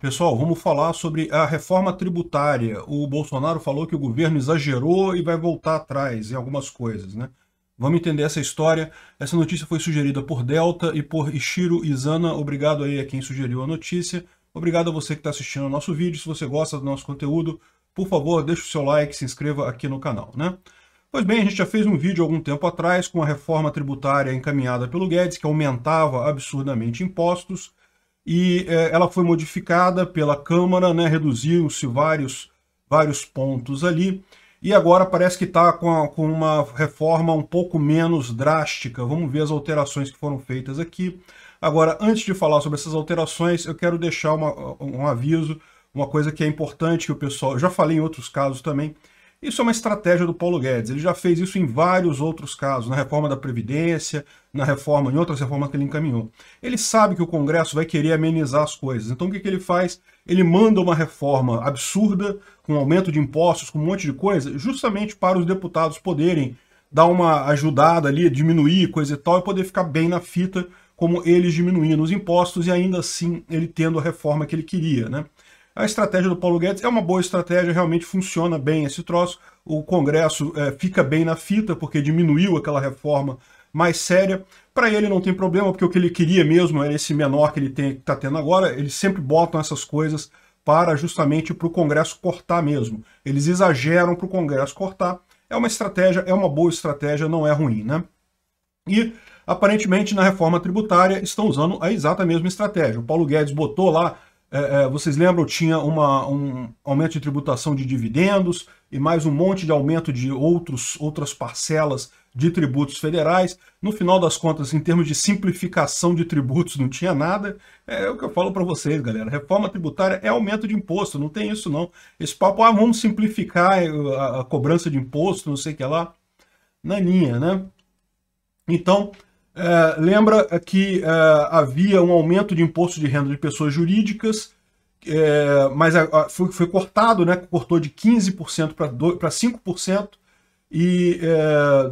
Pessoal, vamos falar sobre a reforma tributária. O Bolsonaro falou que o governo exagerou e vai voltar atrás em algumas coisas, né? Vamos entender essa história. Essa notícia foi sugerida por Delta e por Ishiro Izana. Obrigado aí a quem sugeriu a notícia. Obrigado a você que está assistindo ao nosso vídeo. Se você gosta do nosso conteúdo, por favor, deixe o seu like, se inscreva aqui no canal, né? Pois bem, a gente já fez um vídeo algum tempo atrás com a reforma tributária encaminhada pelo Guedes, que aumentava absurdamente impostos, e é, ela foi modificada pela Câmara, né, reduziu-se vários, vários pontos ali, e agora parece que está com, com, uma reforma um pouco menos drástica. Vamos ver as alterações que foram feitas aqui. Agora, antes de falar sobre essas alterações, eu quero deixar uma, um aviso, uma coisa que é importante que o pessoal... Já falei em outros casos também, isso é uma estratégia do Paulo Guedes. Ele já fez isso em vários outros casos, na reforma da Previdência, na reforma, em outras reformas que ele encaminhou. Ele sabe que o Congresso vai querer amenizar as coisas. Então o que, que ele faz? Ele manda uma reforma absurda, com aumento de impostos, com um monte de coisa, justamente para os deputados poderem dar uma ajudada ali, diminuir coisa e tal, e poder ficar bem na fita, como eles diminuindo os impostos e ainda assim ele tendo a reforma que ele queria, né? A estratégia do Paulo Guedes é uma boa estratégia, realmente funciona bem esse troço. O Congresso é, fica bem na fita, porque diminuiu aquela reforma mais séria. Para ele não tem problema, porque o que ele queria mesmo era esse menor que ele está tendo agora. Eles sempre botam essas coisas para justamente para o Congresso cortar mesmo. Eles exageram para o Congresso cortar. É uma estratégia, é uma boa estratégia, não é ruim, né? E aparentemente na reforma tributária estão usando a exata mesma estratégia. O Paulo Guedes botou lá é, é, vocês lembram, tinha uma, um aumento de tributação de dividendos e mais um monte de aumento de outros, outras parcelas de tributos federais. No final das contas, em termos de simplificação de tributos, não tinha nada. É, é o que eu falo para vocês, galera. Reforma tributária é aumento de imposto, não tem isso não. Esse papo, ah, vamos simplificar é, a, a cobrança de imposto, não sei o que lá. Naninha, né? Então, é, lembra que é, havia um aumento de imposto de renda de pessoas jurídicas, é, mas a, a, foi, foi, cortado, né, cortou de 15% para 5% e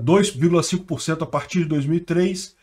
2,5% é, a partir de 2003.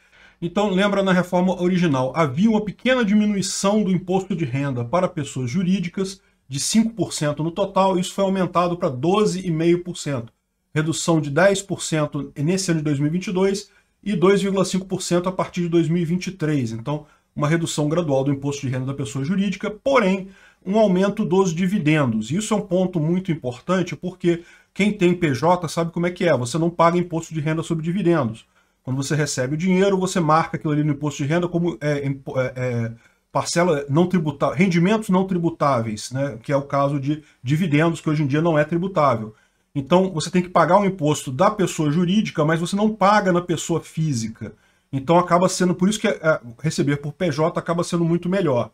Então, lembra na reforma original, havia uma pequena diminuição do imposto de renda para pessoas jurídicas, de 5% no total, isso foi aumentado para 12,5%. Redução de 10% nesse ano de 2022 e 2,5% a partir de 2023. Então, uma redução gradual do imposto de renda da pessoa jurídica, porém, um aumento dos dividendos. Isso é um ponto muito importante porque quem tem PJ sabe como é que é, você não paga imposto de renda sobre dividendos. Quando você recebe o dinheiro, você marca aquilo ali no imposto de renda como é, é, é, parcela não tributável, rendimentos não tributáveis, né? que é o caso de dividendos, que hoje em dia não é tributável. Então, você tem que pagar o imposto da pessoa jurídica, mas você não paga na pessoa física. Então, acaba sendo, por isso que eh, receber por PJ acaba sendo muito melhor.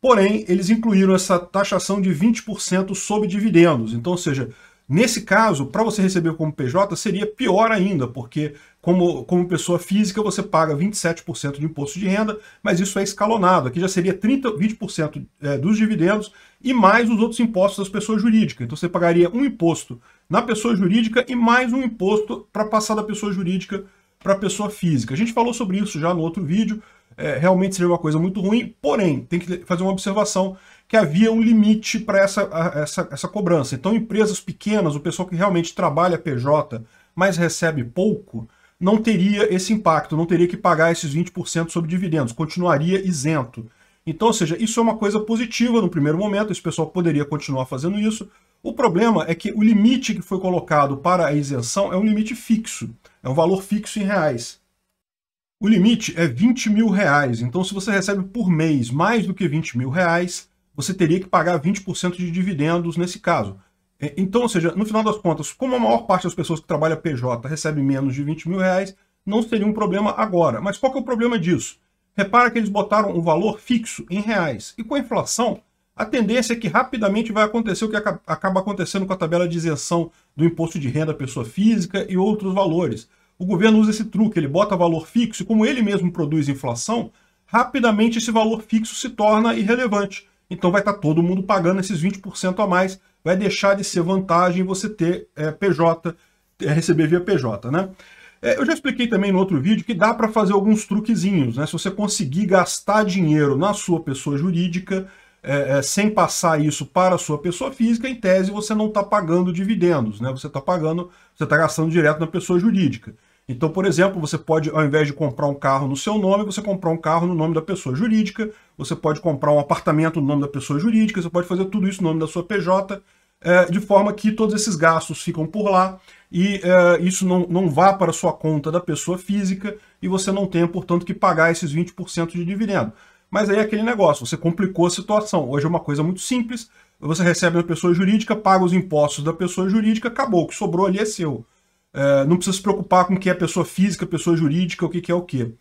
Porém, eles incluíram essa taxação de 20% sobre dividendos. Então, ou seja, nesse caso, para você receber como PJ, seria pior ainda, porque como, como pessoa física, você paga 27% de imposto de renda, mas isso é escalonado. Aqui já seria 30, 20% é, dos dividendos e mais os outros impostos das pessoas jurídicas. Então você pagaria um imposto na pessoa jurídica e mais um imposto para passar da pessoa jurídica para a pessoa física. A gente falou sobre isso já no outro vídeo. É, realmente seria uma coisa muito ruim, porém, tem que fazer uma observação que havia um limite para essa, essa, essa cobrança. Então, empresas pequenas, o pessoal que realmente trabalha PJ, mas recebe pouco, não teria esse impacto, não teria que pagar esses 20% sobre dividendos, continuaria isento. Então, ou seja, isso é uma coisa positiva no primeiro momento, esse pessoal poderia continuar fazendo isso. O problema é que o limite que foi colocado para a isenção é um limite fixo, é um valor fixo em reais. O limite é 20 mil reais, então se você recebe por mês mais do que 20 mil reais, você teria que pagar 20% de dividendos nesse caso. É, então, ou seja, no final das contas, como a maior parte das pessoas que trabalham PJ recebe menos de 20 mil reais, não seria um problema agora. Mas qual que é o problema disso? Repara que eles botaram um valor fixo em reais. E com a inflação, a tendência é que rapidamente vai acontecer o que acaba acontecendo com a tabela de isenção do imposto de renda à pessoa física e outros valores. O governo usa esse truque, ele bota valor fixo e como ele mesmo produz inflação, rapidamente esse valor fixo se torna irrelevante. Então vai estar todo mundo pagando esses 20% a mais vai deixar de ser vantagem você ter é, PJ, é, receber via PJ, né? É, eu já expliquei também no outro vídeo que dá para fazer alguns truquezinhos, né? Se você conseguir gastar dinheiro na sua pessoa jurídica, é, é, sem passar isso para a sua pessoa física, em tese você não está pagando dividendos, né? Você está pagando, você está gastando direto na pessoa jurídica. Então, por exemplo, você pode, ao invés de comprar um carro no seu nome, você comprar um carro no nome da pessoa jurídica, você pode comprar um apartamento no nome da pessoa jurídica, você pode fazer tudo isso no nome da sua PJ, é, de forma que todos esses gastos ficam por lá e é, isso não, não vá para a sua conta da pessoa física e você não tenha, portanto, que pagar esses 20% de dividendo. Mas aí é aquele negócio, você complicou a situação. Hoje é uma coisa muito simples, você recebe uma pessoa jurídica, paga os impostos da pessoa jurídica, acabou, o que sobrou ali é seu. É, não precisa se preocupar com o que é pessoa física, pessoa jurídica, o que, que é o que.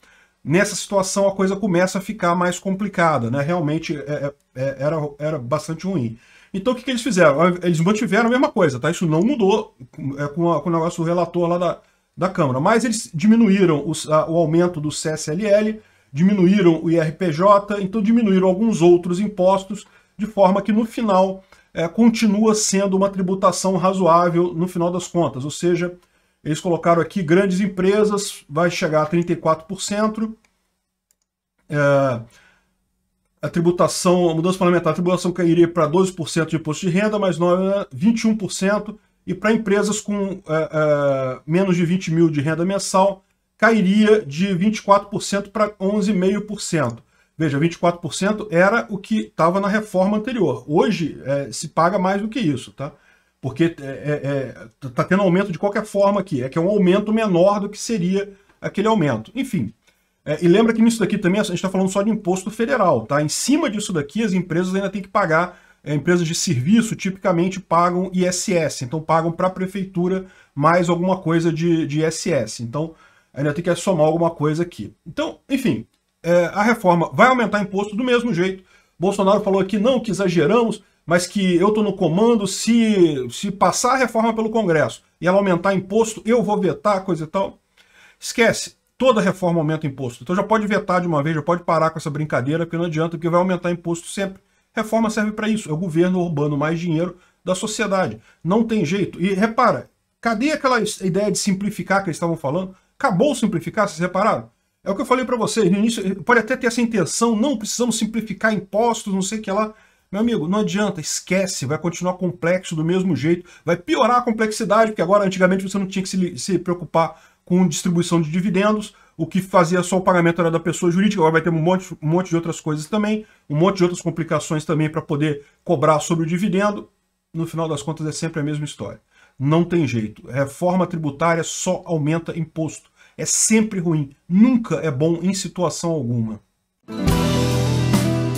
Nessa situação a coisa começa a ficar mais complicada, né? Realmente é, é, era, era bastante ruim. Então o que, que eles fizeram? Eles mantiveram a mesma coisa, tá? Isso não mudou é, com, a, com o negócio do relator lá da, da Câmara, mas eles diminuíram o, a, o aumento do CSLL, diminuíram o IRPJ, então diminuíram alguns outros impostos, de forma que no final é, continua sendo uma tributação razoável no final das contas. Ou seja, eles colocaram aqui grandes empresas, vai chegar a 34%. É, a tributação, a mudança parlamentar, a tributação cairia para 12% de imposto de renda, mais não 21%, e para empresas com é, é, menos de 20 mil de renda mensal, cairia de 24% para 11,5%. Veja, 24% era o que estava na reforma anterior. Hoje é, se paga mais do que isso, tá? Porque está é, é, é, tendo aumento de qualquer forma aqui. É que é um aumento menor do que seria aquele aumento. Enfim, é, e lembra que nisso daqui também a gente está falando só de imposto federal, tá? Em cima disso daqui, as empresas ainda têm que pagar, é, empresas de serviço tipicamente pagam ISS, então pagam para a prefeitura mais alguma coisa de, de ISS. Então ainda tem que somar alguma coisa aqui. Então, enfim, é, a reforma vai aumentar imposto do mesmo jeito. Bolsonaro falou aqui não, que exageramos, mas que eu estou no comando, se, se passar a reforma pelo Congresso e ela aumentar imposto, eu vou vetar, coisa e tal. Esquece, Toda reforma aumenta imposto. Então já pode vetar de uma vez, já pode parar com essa brincadeira, porque não adianta, porque vai aumentar imposto sempre. Reforma serve para isso. É o governo urbano mais dinheiro da sociedade. Não tem jeito. E repara, cadê aquela ideia de simplificar que eles estavam falando? Acabou simplificar, vocês repararam? É o que eu falei para vocês no início, pode até ter essa intenção, não precisamos simplificar impostos, não sei o que lá. Meu amigo, não adianta, esquece, vai continuar complexo do mesmo jeito, vai piorar a complexidade, porque agora antigamente você não tinha que se, se preocupar com distribuição de dividendos, o que fazia só o pagamento era da pessoa jurídica, agora vai ter um monte, um monte de outras coisas também, um monte de outras complicações também para poder cobrar sobre o dividendo. No final das contas é sempre a mesma história. Não tem jeito. Reforma tributária só aumenta imposto. É sempre ruim. Nunca é bom em situação alguma.